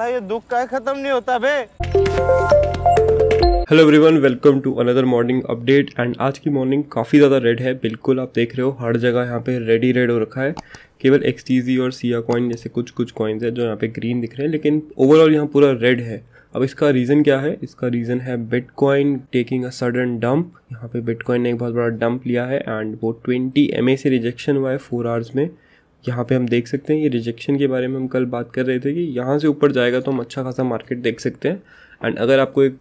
ये दुख का खत्म नहीं होता बे hello everyone welcome to another morning update and आज की मॉर्निंग काफ़ी ज़्यादा रेड है बिल्कुल आप देख रहे हो हर जगह यहाँ पे रेड ही रेड हो रखा है केवल एक्सटीजी और सिया कॉइन जैसे कुछ कुछ कॉइन्स है जो यहाँ पे ग्रीन दिख रहे हैं लेकिन ओवरऑल यहाँ पूरा रेड है अब इसका रीज़न क्या है इसका रीज़न है bitcoin taking a sudden dump यहाँ पे बिटकॉइन ने एक बहुत बड़ा डंप लिया है एंड वो ट्वेंटी एम से रिजेक्शन हुआ है फोर आवर्स में यहाँ पे हम देख सकते हैं ये रिजेक्शन के बारे में हम कल बात कर रहे थे कि यहाँ से ऊपर जाएगा तो हम अच्छा खासा मार्केट देख सकते हैं एंड अगर आपको एक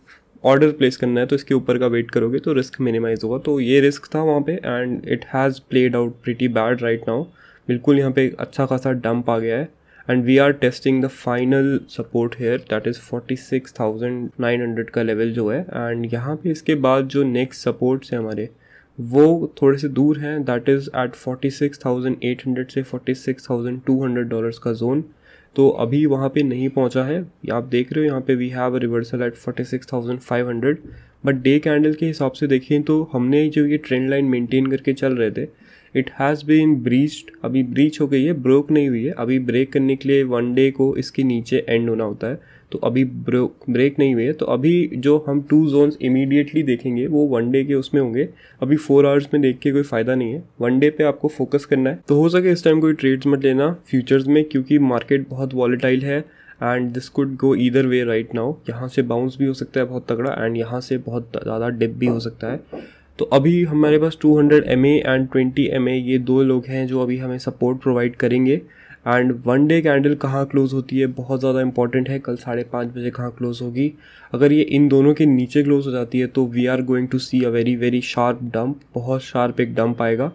ऑर्डर प्लेस करना है तो इसके ऊपर का वेट करोगे तो रिस्क मिनिमाइज होगा तो ये रिस्क था वहाँ पे and it has played out pretty bad right now बिल्कुल यहाँ पे अच्छा खासा डंप आ गया है and we are testing the final support here that is forty six thousand nine hundred का लेवल जो है एंड यहाँ पे इसके बाद जो नेक्स्ट सपोर्ट्स हैं हमारे वो थोड़े से दूर हैं दैट इज़ एट 46,800 से 46,200 डॉलर्स का जोन तो अभी वहाँ पे नहीं पहुँचा है आप देख रहे हो यहाँ पे we have reversal at 46,500 but day candle के हिसाब से देखें तो हमने जो ये ट्रेंड लाइन मेंटेन करके चल रहे थे इट हैज़ बीन ब्रीच्ड अभी ब्रीच हो गई है ब्रोक नहीं हुई है अभी ब्रेक करने के लिए वन डे को इसके नीचे एंड होना होता है तो अभी ब्रोक ब्रेक नहीं हुई है तो अभी जो हम टू जोन्स इमीडिएटली देखेंगे वो वन डे के उसमें होंगे अभी फोर आवर्स में देख के कोई फ़ायदा नहीं है वन डे पे आपको फोकस करना है तो हो सके इस टाइम कोई ट्रेड्स मत लेना फ्यूचर्स में क्योंकि मार्केट बहुत वॉलीटाइल है and this could go either way right now यहाँ से बाउंस भी हो सकता है बहुत तगड़ा एंड यहाँ से बहुत ज़्यादा डिप भी हो सकता है तो अभी हमारे पास 200 हंड्रेड एम एंड 20 एम ये दो लोग हैं जो अभी हमें सपोर्ट प्रोवाइड करेंगे एंड वन डे कैंडल कहाँ क्लोज़ होती है बहुत ज़्यादा इंपॉर्टेंट है कल साढ़े पाँच बजे कहाँ क्लोज़ होगी अगर ये इन दोनों के नीचे क्लोज़ हो जाती है तो we are going to see a very very sharp dump बहुत शार्प एक डंप आएगा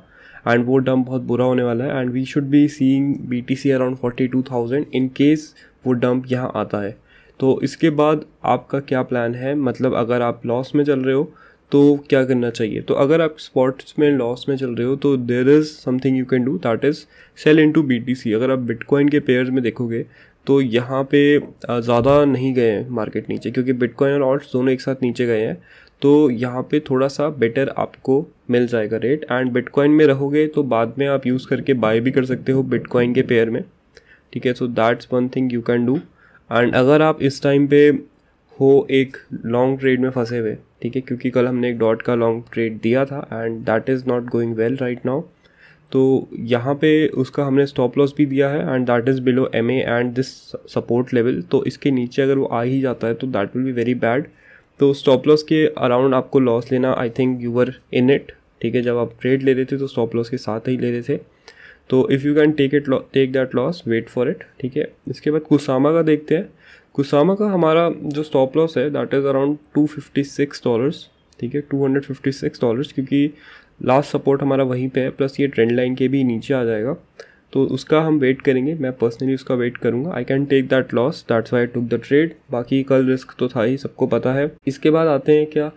एंड वो डम्प बहुत बुरा होने वाला है and we should be seeing B T C around forty two thousand in case वो डंप यहाँ आता है तो इसके बाद आपका क्या प्लान है मतलब अगर आप लॉस में चल रहे हो तो क्या करना चाहिए तो अगर आप स्पॉट्स में लॉस में चल रहे हो तो there is something you can do that is sell into B T C अगर आप बिटकॉइन के पेयर्स में देखोगे तो यहाँ पे ज़्यादा नहीं गए हैं मार्केट नीचे क्योंकि बिटकॉइन और ऑल्ट दोनों एक साथ नीचे गए हैं तो यहाँ पे थोड़ा सा बेटर आपको मिल जाएगा रेट एंड बिटकॉइन में रहोगे तो बाद में आप यूज़ करके बाय भी कर सकते हो बिटकॉइन के पेयर में ठीक है so that's one thing you can do and अगर आप इस टाइम पे हो एक लॉन्ग ट्रेड में फंसे हुए ठीक है क्योंकि कल हमने एक डॉट का लॉन्ग ट्रेड दिया था and that is not going well right now तो यहाँ पे उसका हमने स्टॉप लॉस भी दिया है and that is below M and this support level तो इसके नीचे अगर वो आ ही जाता है तो that will be very bad तो स्टॉप लॉस के अराउंड आपको लॉस लेना I think were in it ठीक है जब आप ट्रेड ले रहे थे तो स्टॉप लॉस के साथ ही ले रहे थे तो if you can take it take that loss wait for it ठीक है इसके बाद कुसामा का देखते हैं कुसामा का हमारा जो स्टॉप लॉस है that is around two fifty six dollars ठीक है two hundred fifty six dollars क्योंकि लास्ट सपोर्ट हमारा वहीं पे है प्लस ये ट्रेंड लाइन के भी नीचे आ जाएगा तो उसका हम वेट करेंगे मैं पर्सनली उसका वेट करूंगा I can take that loss that's why took the trade बाकी कल रिस्क तो था ही सबको पता है इसके बाद आते हैं क्या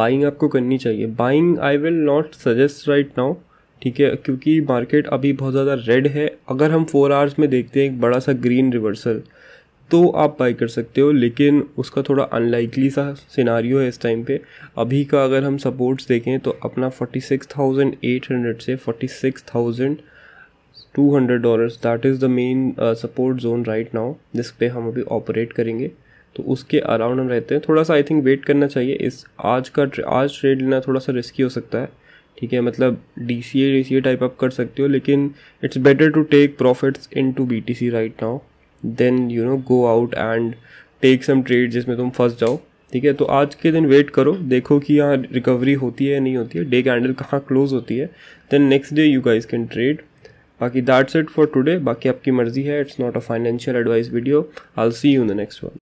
बाइंग आपको करनी चाहिए buying I will not suggest right now ठीक है क्योंकि मार्केट अभी बहुत ज़्यादा रेड है अगर हम फोर आवर्स में देखते हैं एक बड़ा सा ग्रीन रिवर्सल तो आप बाई कर सकते हो लेकिन उसका थोड़ा अनलाइकली सा सिनारियो है इस टाइम पे अभी का अगर हम सपोर्ट्स देखें तो अपना 46,800 से thousand two hundred dollar that is the main support zone right now जिस पे हम अभी ऑपरेट करेंगे तो उसके अराउंड हम रहते हैं थोड़ा सा आई थिंक वेट करना चाहिए इस आज का आज ट्रेड लेना थोड़ा सा रिस्की हो सकता है ठीक है मतलब D C A D C A type आप कर सकते हो लेकिन it's better to take profits into B T C right now then you know go out and take some trade जिसमें तुम फंस जाओ ठीक है तो आज के दिन वेट करो देखो कि यहाँ रिकवरी होती है या नहीं होती है डे कैंडल कहाँ क्लोज होती है then next day you guys can trade बाकी दैट्स इट फॉर टुडे बाकी आपकी मर्जी है it's not a financial advice video I see you in the next one